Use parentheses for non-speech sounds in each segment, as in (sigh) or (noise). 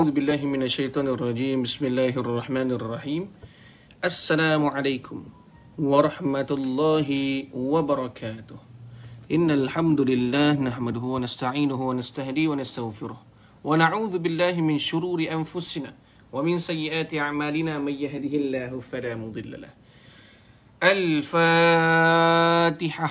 أعوذ بالله من الشيطان الرجيم بسم الله الرحمن الرحيم السلام عليكم ورحمة الله وبركاته إن الحمد لله نحمده ونستعينه ونستهديه ونستغفره ونعوذ بالله من شرور أنفسنا ومن سيئات أعمالنا من يهده الله فلا مضل له الفاتحة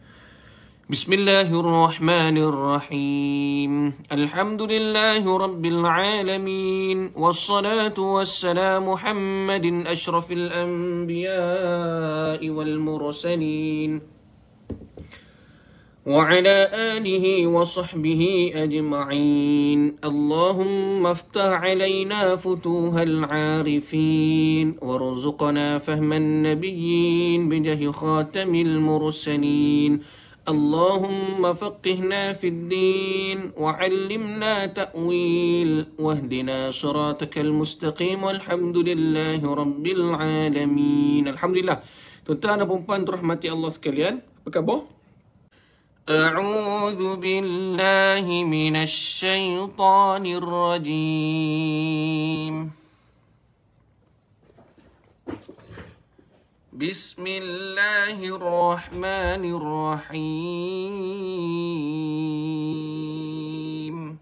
بسم الله الرحمن الرحيم الحمد لله رب العالمين والصلاة والسلام محمد أشرف الأنبياء والمرسلين وعلى آله وصحبه أجمعين اللهم افتح علينا فتوها العارفين وارزقنا فهم النبيين بجه خاتم المرسلين اللهم فقهنا في الدين وعلمنا تأويل واهدنا صراطك المستقيم والحمد لله رب العالمين الحمد لله tuan بمبان رحمة الله سكليان بكبو أعوذ بالله من الشيطان الرجيم بسم الله الرحمن الرحيم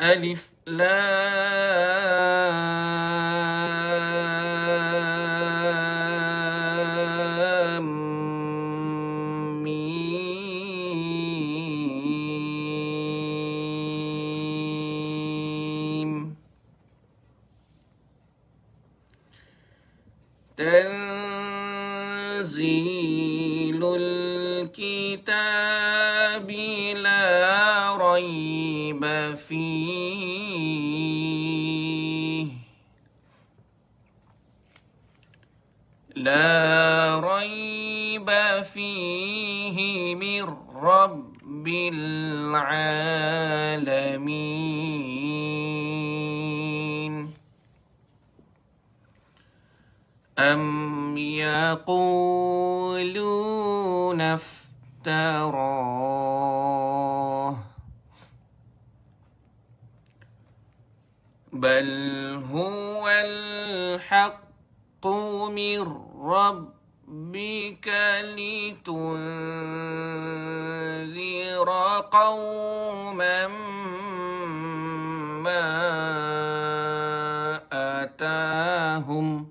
ألف لام العالمين أم يقولون افتراه بل هو الحق من ربك لتنذر قوما ما آتاهم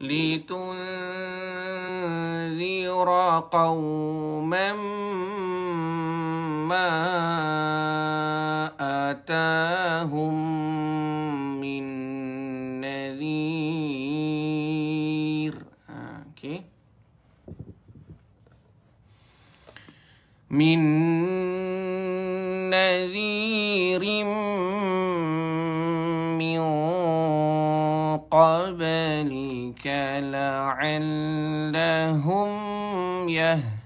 لتنذر قوما ما آتاهم من نذير من قبلك لعلهم يهتدون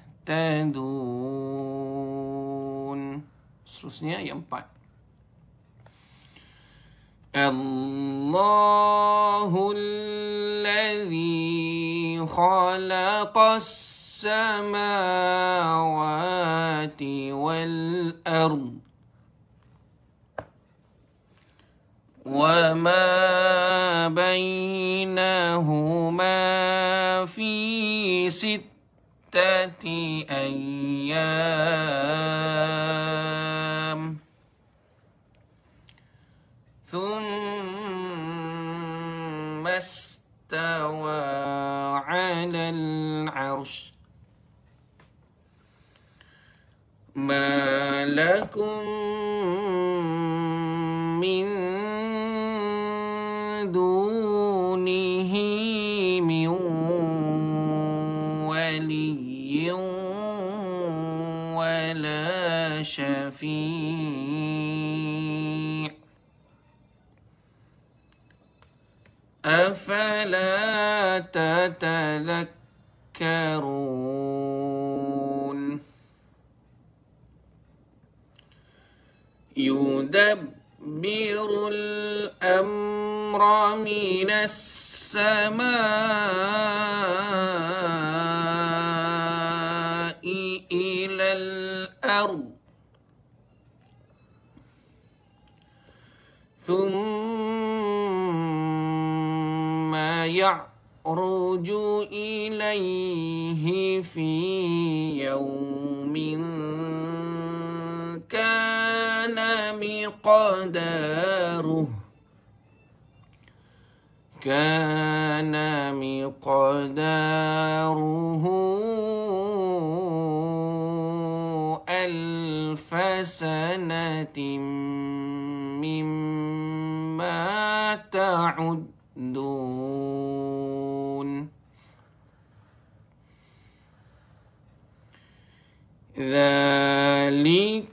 seterusnya yang empat الله الذي خلق السماوات السماوات والأرض وما بينهما في ستة أيام ثم استوى على العرش ما لكم من دونه من ولي ولا شفيع أفلا تتذكرون يدبر الأمر من السماء إلى الأرض ثم يعرج إليه في يوم مقداره كان مقداره ألف سنة مما تعدون ذلك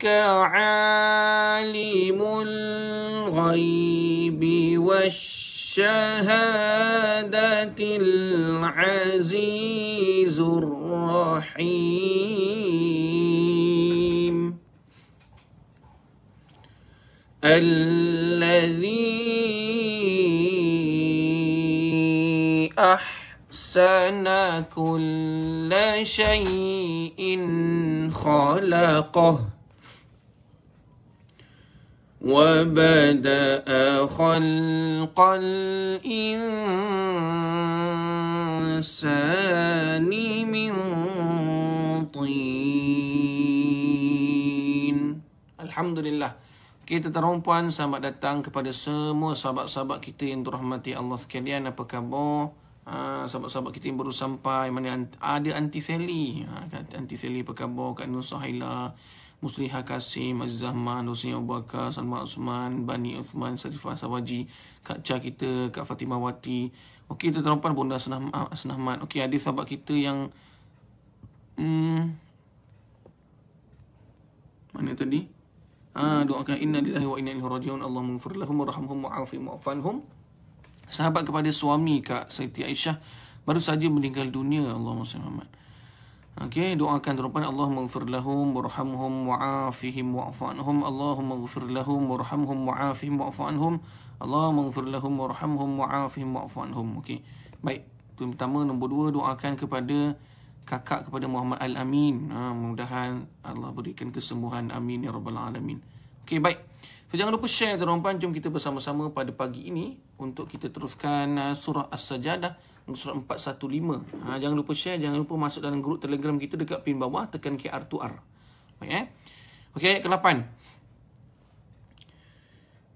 إنك عالم الغيب والشهادة العزيز الرحيم الذي أحسن أحسن كل شيء خلقه وبدا خلق الانسان من طين الحمد لله Kita terompuan selamat datang kepada semua sahabat-sahabat kita yang dirahmati Allah sekalian. Apa khabar? Ha, sahabat-sahabat kita yang baru sampai. Mana ada anti Sally. Ha, anti Sally apa khabar? Kak Nur Sahila. Musliha Kasim, Aziz Zahman, Hussein Abu Bakar, Salma Osman, Bani Uthman, Sarifah Sawaji, Kak Cha kita, Kak Fatimah Wati. Okey, kita terompan Bunda Senahmat. Okey, ada sahabat kita yang... Hmm, mana tadi? Ah, doakan inna lillahi wa inna ilaihi rajiun. Allahumma ighfir lahum warhamhum wa'afi mu'afanhum. Sahabat kepada suami Kak Siti Aisyah baru saja meninggal dunia. Allahumma sallallahu Okay doakan tuan-tuan Allah mengfir lahum, murhamhum, wa'afihim, wa'afanhum. Allah mengfir lahum, murhamhum, wa'afihim, wa'afanhum. Allah mengfir lahum, murhamhum, wa'afihim, wa'afanhum. Okay Baik. Itu yang pertama. Nombor dua, doakan kepada kakak kepada Muhammad Al-Amin. Ha, mudah-mudahan Allah berikan kesembuhan. Amin. Ya Rabbal Alamin. Okay baik. So, jangan lupa share tuan-tuan. Jom kita bersama-sama pada pagi ini untuk kita teruskan uh, surah As-Sajadah surat 415. Ha, jangan lupa share, jangan lupa masuk dalam grup Telegram kita dekat pin bawah tekan kr to R. Baik eh. Okey, ayat ke-8.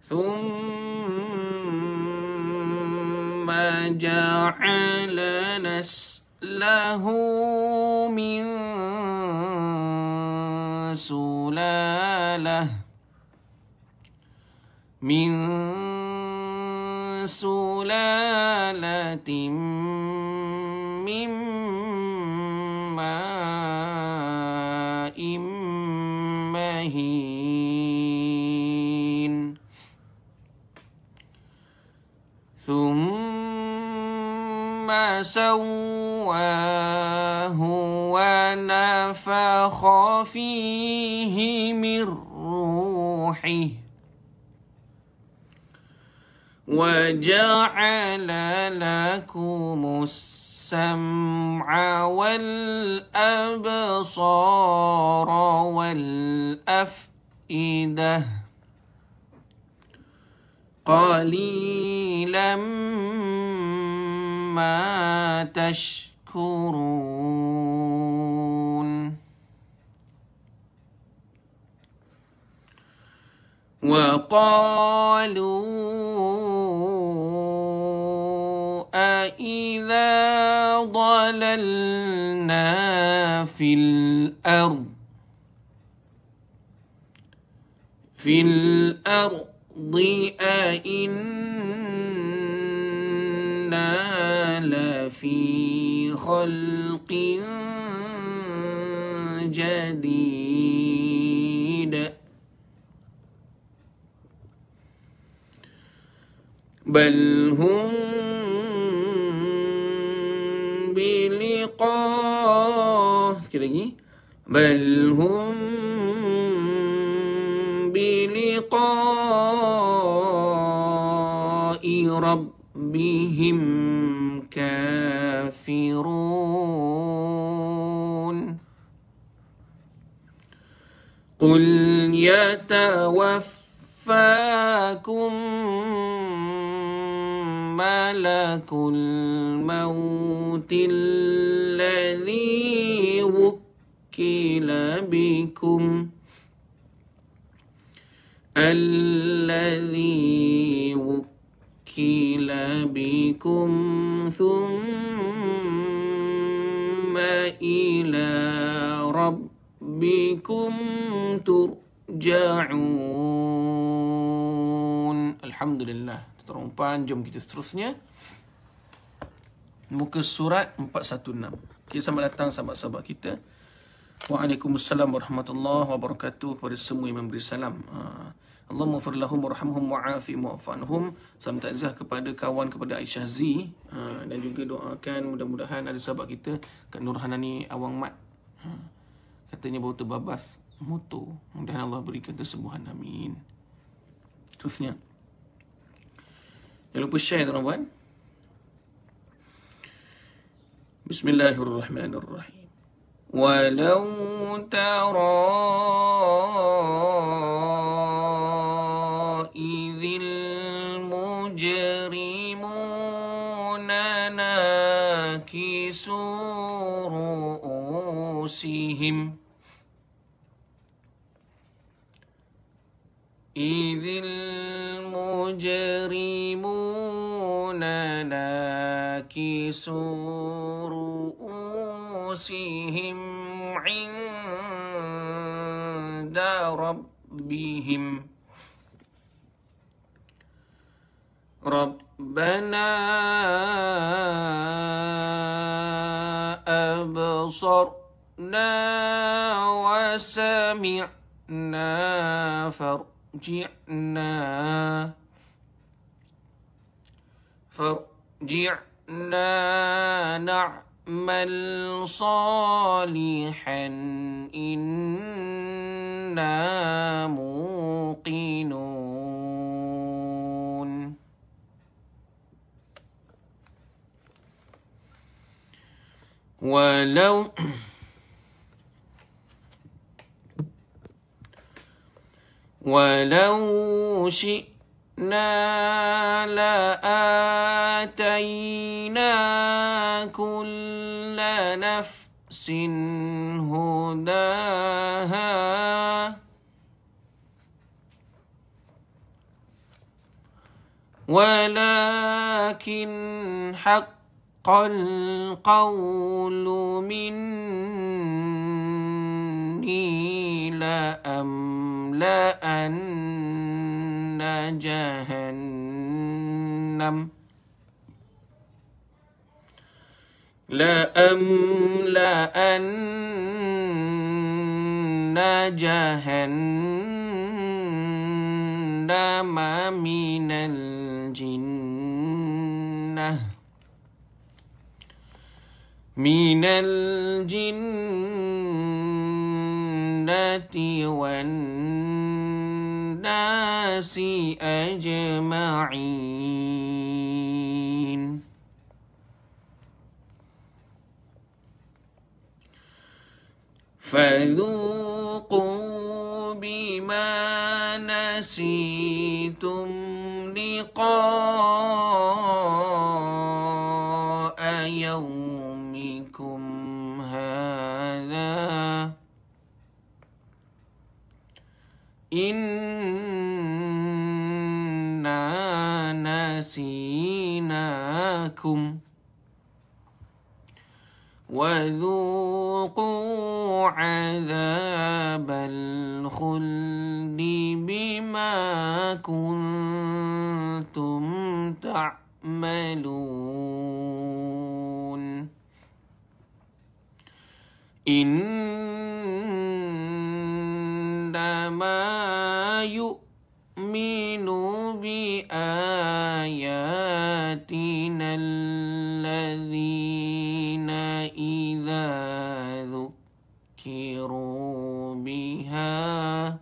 Thumma ja'ala nas'lahu min sulalah min سلالة من ماء مهين ثم سواه ونفخ فيه من روحه وجعل لكم السمع والأبصار والأفئدة قليلا ما تشكرون وقالوا أإذا ضللنا في الأرض في الأرض أإنا لفي خلق جديد بل هم بلقاء بل هم بلقاء ربهم كافرون قل يتوفاكم ملك الموت الذي وكل بكم الذي وكل بكم ثم إلى ربكم ترجعون Alhamdulillah. Tuan-tuan jom kita seterusnya. Muka surat 416. Okay, sama datang sahabat-sahabat kita. Waalaikumsalam warahmatullahi wabarakatuh kepada semua yang memberi salam. Ah, Allah fir lahum wa wa'afi mu'afanhum. Salam takziah kepada kawan kepada Aisyah Z. Ah, dan juga doakan mudah-mudahan ada sahabat kita Kak Nurhana ni Awang Mat. Ah, katanya baru terbabas motor. Mudah-mudahan Allah berikan kesembuhan. Amin. Terusnya. يلو بالشاهد ربان بسم الله الرحمن الرحيم ولو ترى إذ المجرمون ناكسوا رؤوسهم إذ كسور رؤوسهم عند ربهم ربنا أبصرنا وسمعنا فارجعنا فارجعنا كنا نعمل صالحا إنا موقنون ولو ولو شئت إنا لآتينا كل نفس هداها ولكن حق القول منا تطردني لأملأن جهنم لأملأن جهنم من الجنة من الجنة والناس أجمعين فذوقوا بما نسيتم لقاء إنا نسيناكم وذوقوا عذاب الخلد بما كنتم تعملون ليؤمنوا بآياتنا الذين إذا ذكروا بها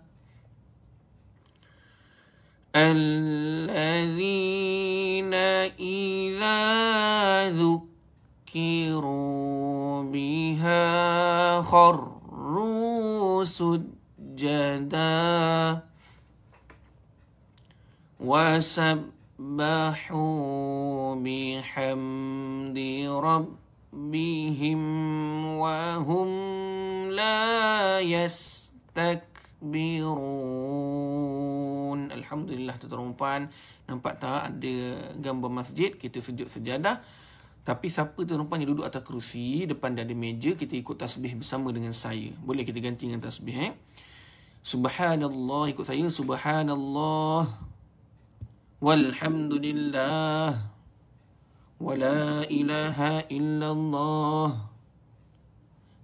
الذين إذا ذكروا بها خروا سجداً وسبحوا بحمد ربهم وهم لا يستكبرون الحمد لله تترمبان nampak tak ada gambar masjid kita sujud sejadah tapi siapa tu rupanya yang duduk atas kerusi depan dia ada meja kita ikut tasbih bersama dengan saya boleh kita ganti dengan tasbih eh subhanallah ikut saya subhanallah والحمد لله ولا إله إلا الله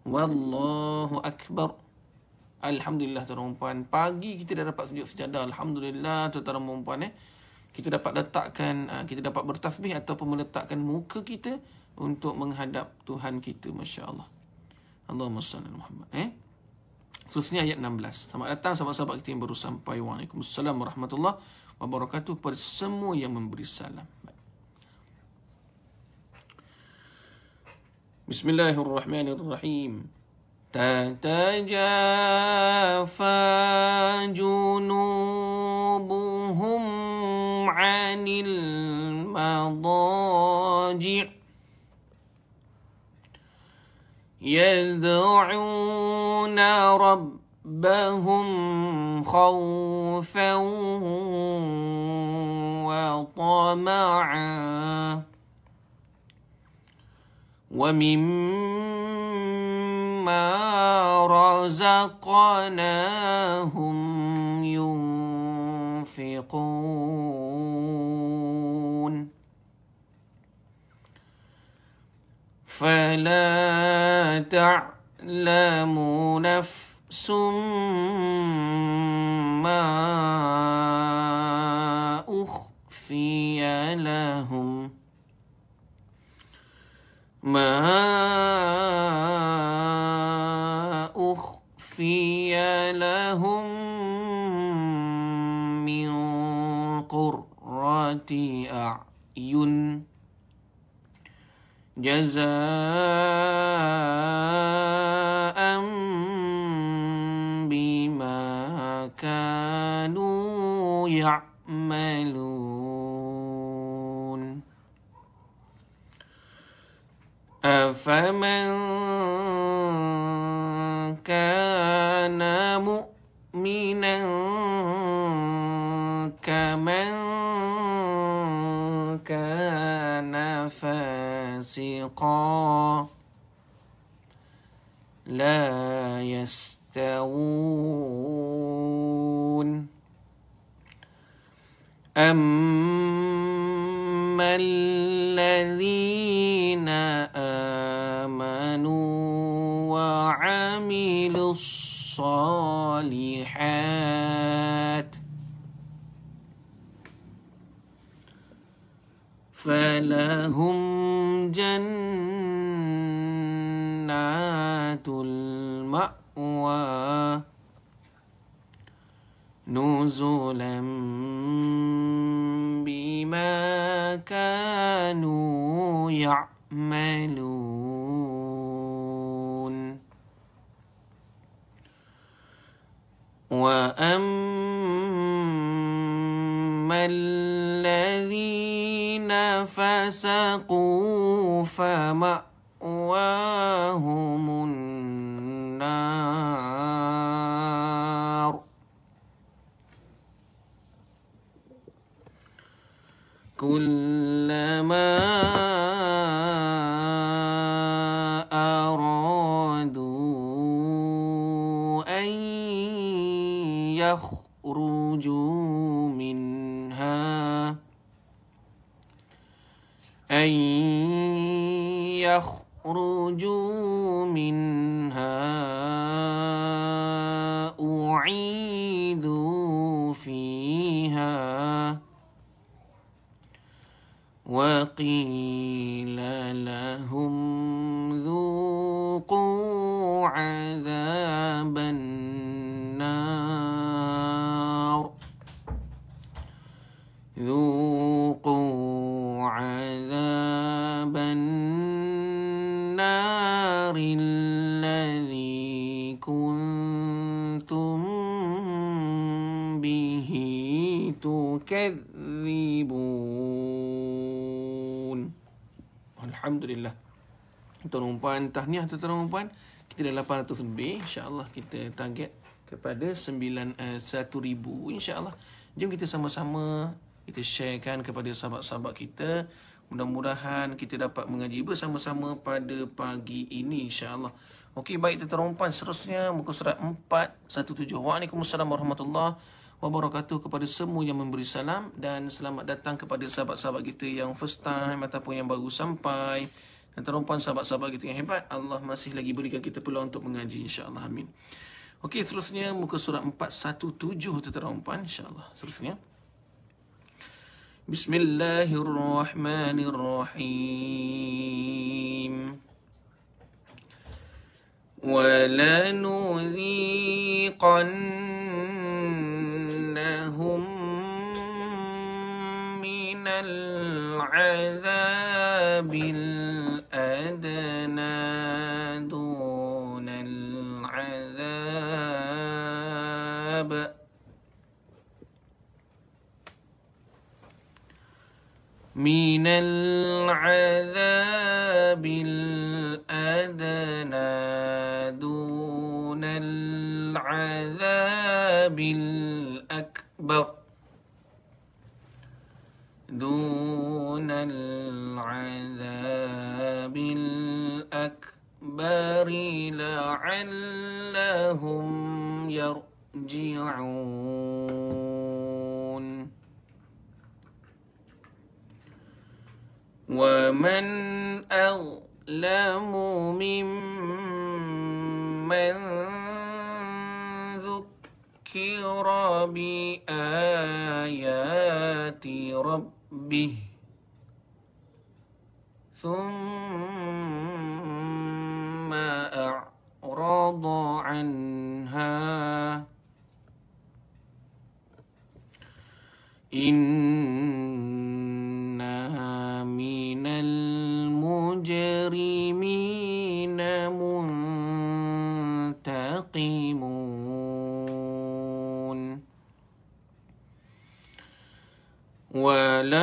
والله أكبر الحمد لله تراموبان pagi kita dah dapat sejuk sejadah alhamdulillah tuan-tuan eh kita dapat letakkan ah, kita dapat bertasbih ataupun meletakkan muka kita untuk menghadap Tuhan kita masya-Allah Allahumma salli ala Muhammad eh Seterusnya ayat 16. Selamat datang sahabat-sahabat kita yang baru sampai. Waalaikumsalam warahmatullahi wabarakatuh kepada semua yang memberi salam. Bismillahirrahmanirrahim. تتجافى جنوبهم عن المضاجع يدعون رب ربهم خوفا وطمعا ومما رزقناهم ينفقون فلا تعلم نفسا ثم أخفي لهم ما فلهم جنات المأوى نزلا بما كانوا يعملون وأما فسقوا فمأواهم النار كلما أخرجوا منها أعيدوا فيها وقيل لهم ذوقوا عذاب dan tahniah tuan-tuan dan puan kita dah 800 lebih insyaallah kita target kepada 9 uh, 1000 insyaallah jom kita sama-sama kita sharekan kepada sahabat-sahabat kita mudah-mudahan kita dapat mengaji bersama-sama pada pagi ini insyaallah okey baik tuan-tuan dan puan seterusnya muka surat 417 Waalaikumsalam warahmatullahi wabarakatuh kepada semua yang memberi salam dan selamat datang kepada sahabat-sahabat kita yang first time ataupun yang baru sampai dan terompon sahabat-sahabat kita yang hebat Allah masih lagi berikan kita peluang untuk mengaji Insyaallah. amin. Okey seterusnya muka surat 417 tu terompon insya-Allah seterusnya. Bismillahirrahmanirrahim. ولنذيقنهم من العذاب الأكبر أبدنا دون العذاب من العذاب الأدنى دون العذاب الأكبر دون العذاب بالأكبر لعلهم يرجعون ومن أظلم ممن ذكر بآيات ربه ثم أعرض عنها إن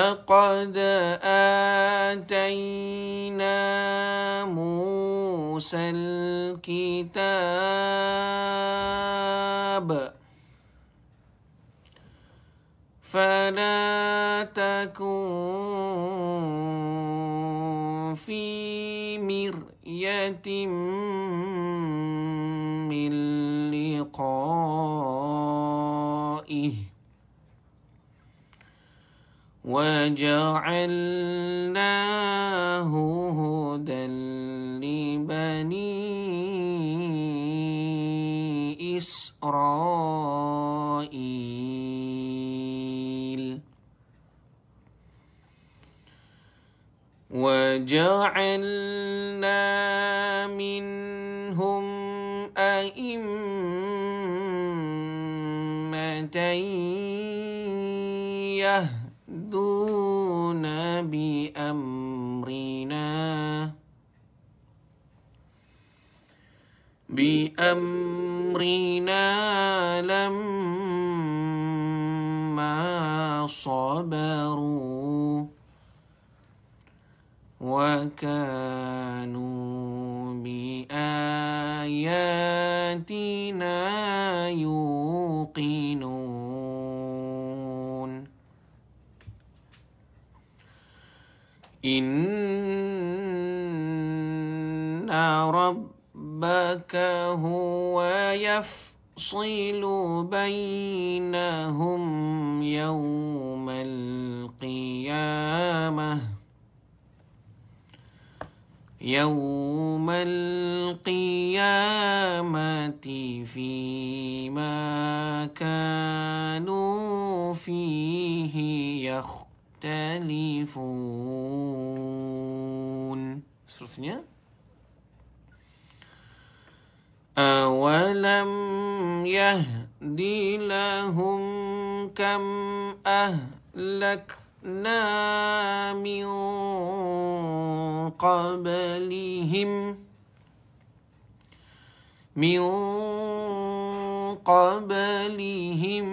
ولقد آتينا موسى الكتاب فلا تكن في مرية من لقاء وجعلناه هدى لبني إسرائيل وجعلنا منهم أئمة يهدون أمرنا لما صبروا وكانوا بآياتنا يوقنون إن ربك هو يفصل بينهم يوم القيامة يوم القيامة فيما كانوا فيه يختلفون. Selesnya. أولم يهد لهم كم أهلكنا من قبلهم من قبلهم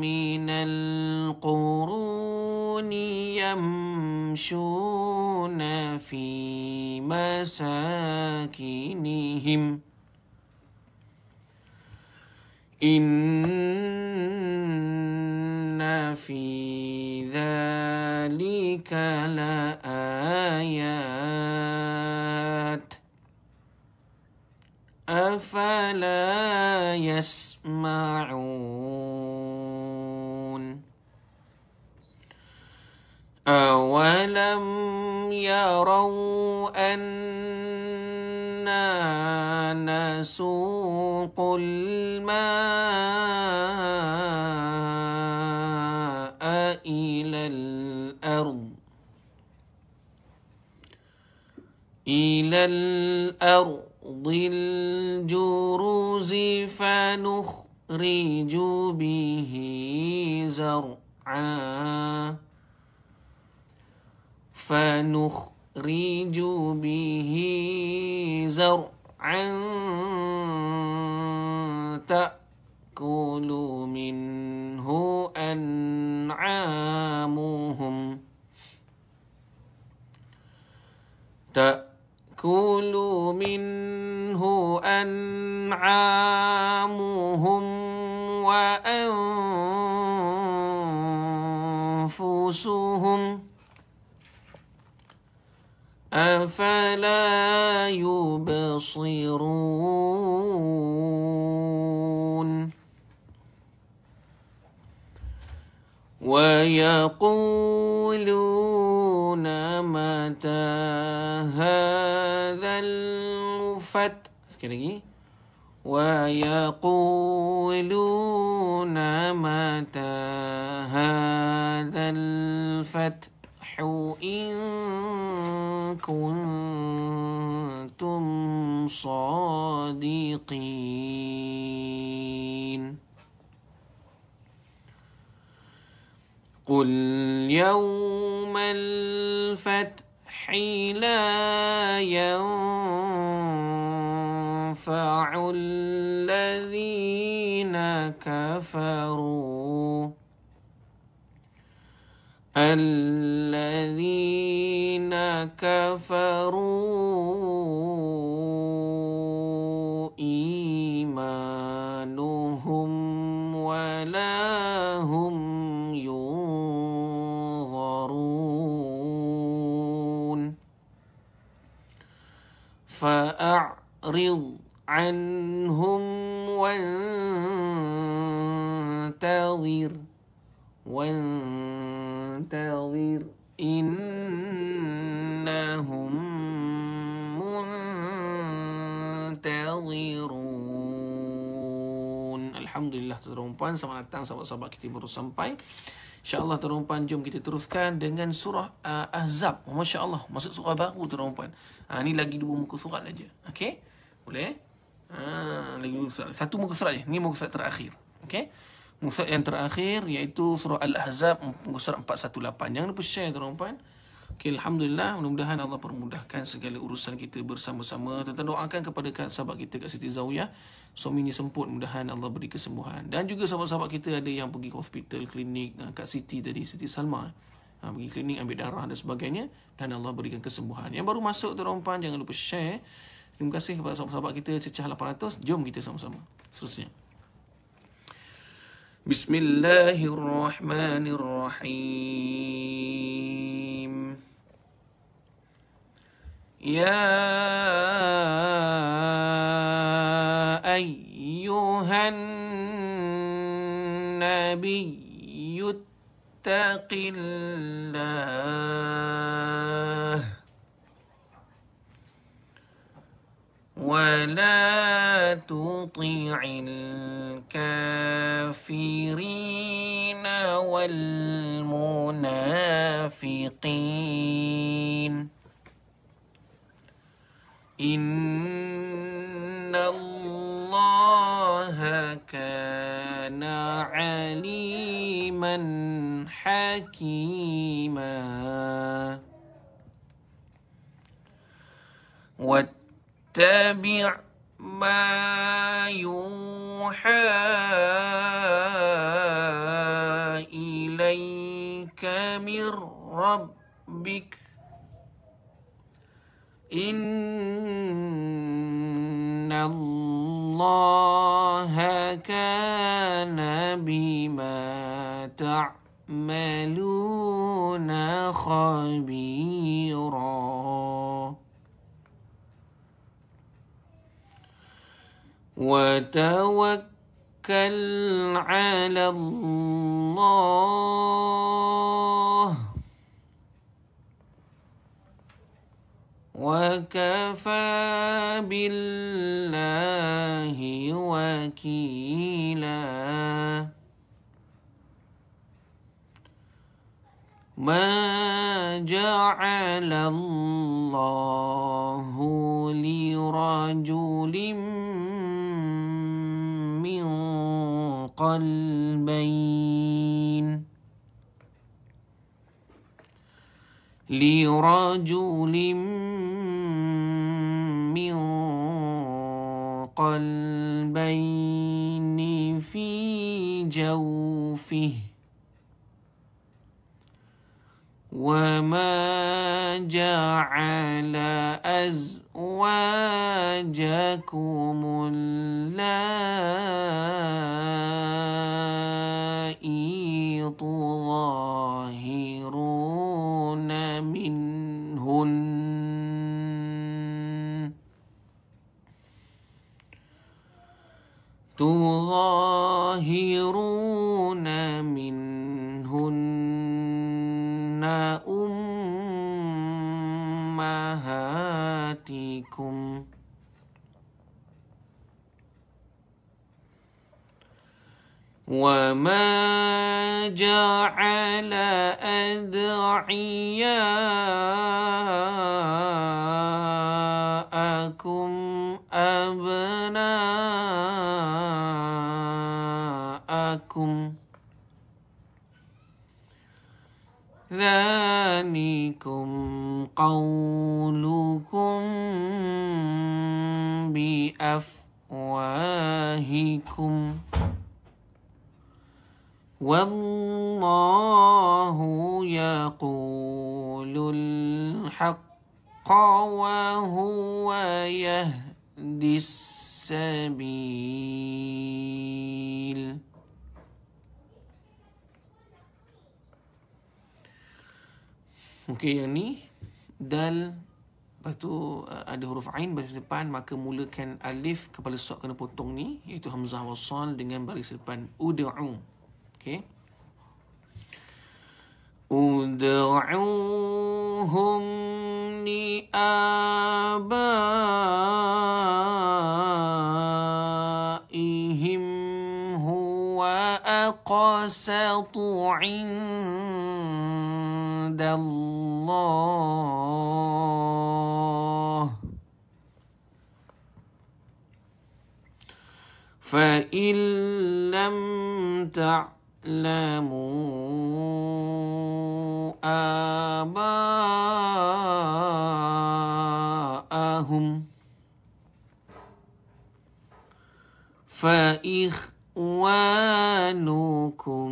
من القرون يمشون يسكنون في مساكنهم إن في ذلك لآيات أفلا يسمعون أولم يروا أنا نسوق الماء إلى الأرض إلى الأرض الجروز فنخرج به زرعاً فنخرج به زرعا تأكل منه أنعامهم تأكل منه أنعامهم وأنفسهم أفلا يبصرون ويقولون متى هذا الفتح إيه؟ ويقولون متى هذا الفتح تنكحوا إن كنتم صادقين قل يوم الفتح لا ينفع الذين كفروا كفروا إيمانهم ولا هم ينظرون فأعرض عنهم وانتظر وانتظر terumpan Selamat datang sahabat-sahabat kita baru sampai InsyaAllah terumpan jom kita teruskan dengan surah uh, Ahzab MasyaAllah masuk surah baru terumpan ha, ah, Ni lagi dua muka surat saja, Okay? Boleh? Ha, lagi dua surat Satu muka surat je Ni muka surat terakhir Okay? Muka surat yang terakhir iaitu surah Al-Ahzab Muka surat 418 Jangan lupa share terumpan Okay? Okay, Alhamdulillah, mudah-mudahan Allah permudahkan segala urusan kita bersama-sama. Tentang doakan kepada sahabat kita kat Siti suami ini semput, mudah-mudahan Allah beri kesembuhan. Dan juga sahabat-sahabat kita ada yang pergi hospital, klinik ah, kat Siti tadi, Siti Salma. Ha, pergi klinik, ambil darah dan sebagainya. Dan Allah berikan kesembuhan. Yang baru masuk, tuan-tuan, jangan lupa share. Terima kasih kepada sahabat-sahabat kita, cecah 800. Jom kita sama-sama. Seterusnya. Bismillahirrahmanirrahim. يا أيها النبي اتق الله ولا تطع الكافرين والمنافقين إن الله كان عليما حكيما واتبع ما يوحى إليك من ربك إن الله كان بما تعملون خبيرا وتوكل على الله وكفى بالله وكيلا ما جعل الله لرجل من قلبين لرجل من قلبين في جوفه وما جعل أزواجكم اللائي طلاً تظاهرون منهن أمهاتكم وما جعل أدعياءكم ذلكم قولكم بأفواهكم والله يقول الحق وهو يهدي السبيل Okey yang ni dal lepas tu uh, ada huruf ain baris depan maka mulakan alif kepala sok kena potong ni iaitu hamzah wasal dengan baris depan ud'u. Okey. ادعوهم ni abaihim, huwa عند وعد الله فإن لم تعلموا آباءهم فإخوانكم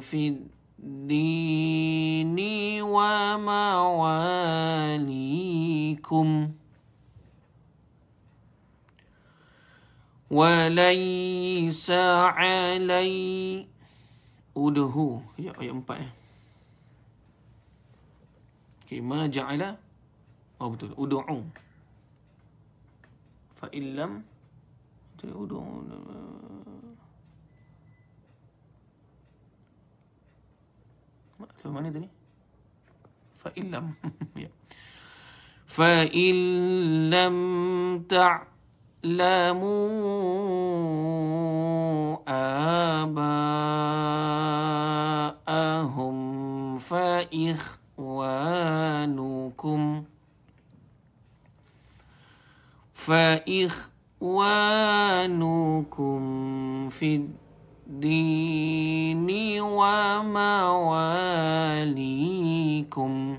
في الدنيا ديني ومواليكم وليس علي uduhu Sekejap ayat empat eh Okay, ma ja'ala Oh betul, udu'u Fa'illam Betul, udu'u ثم ندري فإن لم فإن لم تعلموا آباءهم فإخوانكم فإخوانكم في الدنيا ديني ومواليكم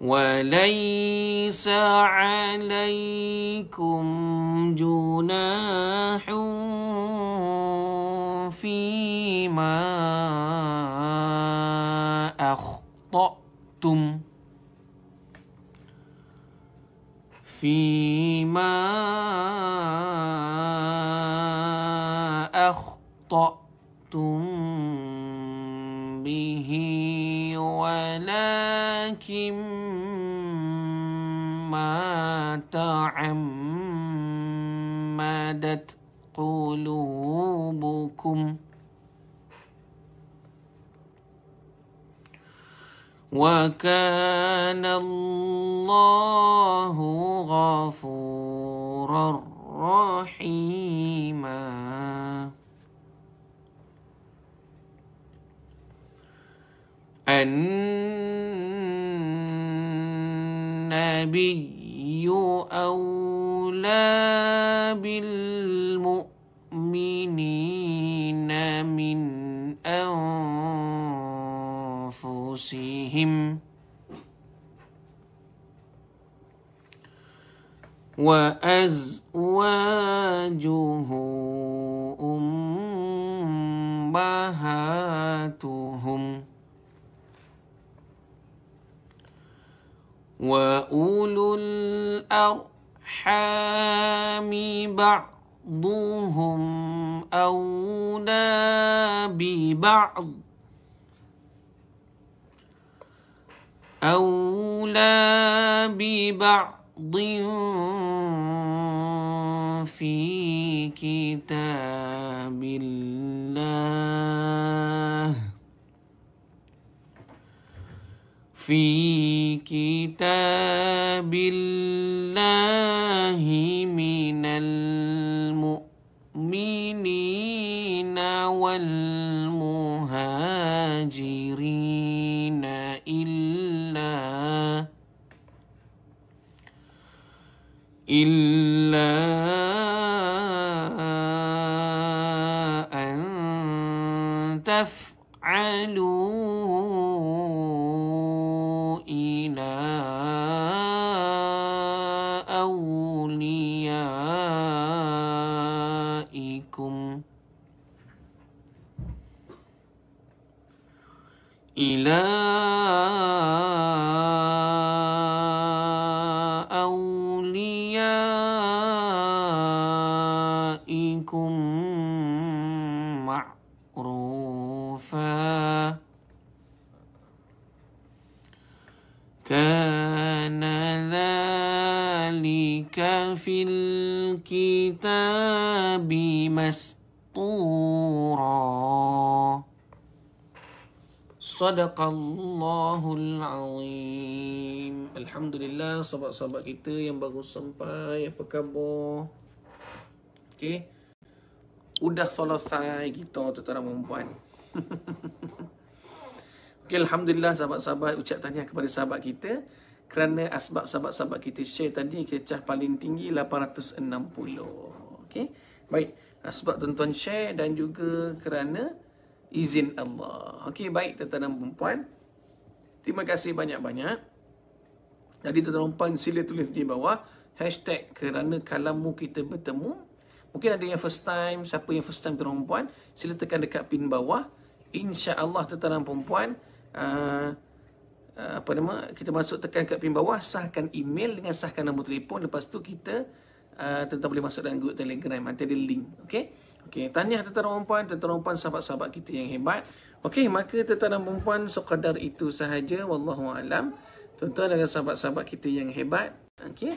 وليس عليكم جناح فيما أخطأتم فيما أخطأتم أنتم به ولكن ما تعمدت قلوبكم وكان الله غفورا رحيما النبي أولى بالمؤمنين من أنفسهم وأزواجه أمهاتهم وأولو الأرحام بعضهم أولى ببعض أولى ببعض في كتاب الله في كتاب الله من المؤمنين والمهاجرين إلا إلا يأتيكم معروفا كان ذلك في الكتاب مسطورا صدق Allahul Azim Alhamdulillah sahabat-sahabat kita yang baru sampai apa khabar Okay. Udah selesai kita tuan-tuan dan (laughs) okay, alhamdulillah sahabat-sahabat ucap tanya kepada sahabat kita kerana asbab sahabat-sahabat kita share tadi kecah paling tinggi 860. Okay. Baik. Sebab tuan-tuan share dan juga kerana izin Allah. Okay, baik tuan-tuan dan perempuan. Terima kasih banyak-banyak. Jadi tuan-tuan dan perempuan sila tulis di bawah. Hashtag kerana kalamu kita bertemu. Mungkin ada yang first time, siapa yang first time tuan-tuan puan, sila tekan dekat pin bawah. Insya-Allah tuan-tuan puan uh, uh, apa nama kita masuk tekan dekat pin bawah sahkan email dengan sahkan nombor telefon lepas tu kita uh, tentang boleh masuk dalam grup Telegram nanti ada link okey okey tahniah tuan-tuan dan puan-puan tuan-tuan dan puan tuan tuan dan puan sahabat sahabat kita yang hebat okey maka tuan-tuan dan puan sekadar itu sahaja wallahu alam tuan-tuan dan sahabat-sahabat kita yang hebat okey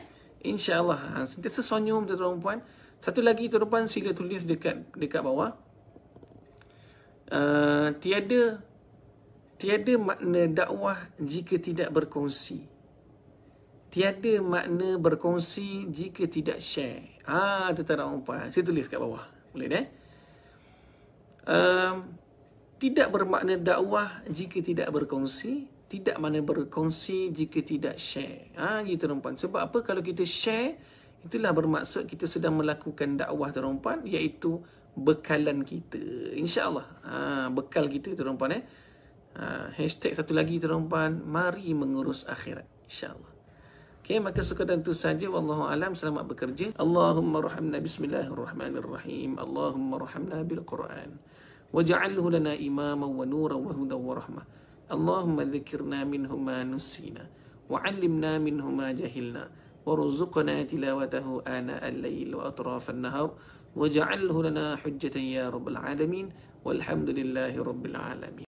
Allah ha, sentiasa senyum tuan-tuan dan puan-puan satu lagi tu depan sila tulis dekat dekat bawah. Uh, tiada tiada makna dakwah jika tidak berkongsi. Tiada makna berkongsi jika tidak share. Ah, tu tak nak umpah. Saya tulis kat bawah. Boleh eh? Um, tidak bermakna dakwah jika tidak berkongsi. Tidak mana berkongsi jika tidak share. Ah, ha, gitu Sebab apa? Kalau kita share, Itulah bermaksud kita sedang melakukan dakwah tuan puan iaitu bekalan kita. Insya-Allah. Ha, bekal kita tuan puan eh. Ha, hashtag satu lagi tuan puan, mari mengurus akhirat. Insya-Allah. Okay, maka sekadar itu saja wallahu alam selamat bekerja. Allahumma rahmna bismillahirrahmanirrahim. Allahumma rahmna bil Quran. Waj'alhu lana imama wa nura wa huda wa rahmah. Allahumma dzikrna minhumma nusina wa 'allimna minhumma jahilna. وارزقنا تلاوته آناء الليل وأطراف النهار واجعله لنا حجة يا رب العالمين والحمد لله رب العالمين